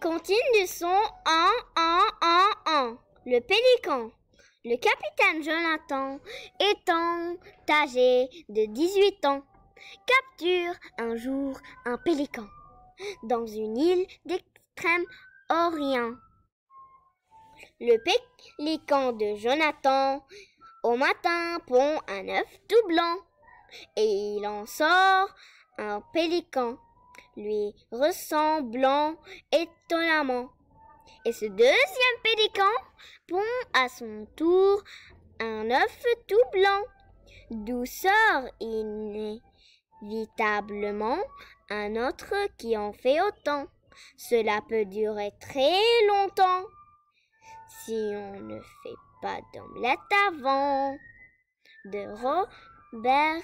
Continue son en, en, en, en. Le pélican. Le capitaine Jonathan étant âgé de 18 ans, capture un jour un pélican dans une île d'extrême-orient. Le pélican de Jonathan au matin pond un œuf tout blanc et il en sort un pélican lui ressemblant étonnamment. Et ce deuxième pélican pond à son tour un œuf tout blanc, d'où sort inévitablement un autre qui en fait autant. Cela peut durer très longtemps si on ne fait pas d'omelette avant. De Robert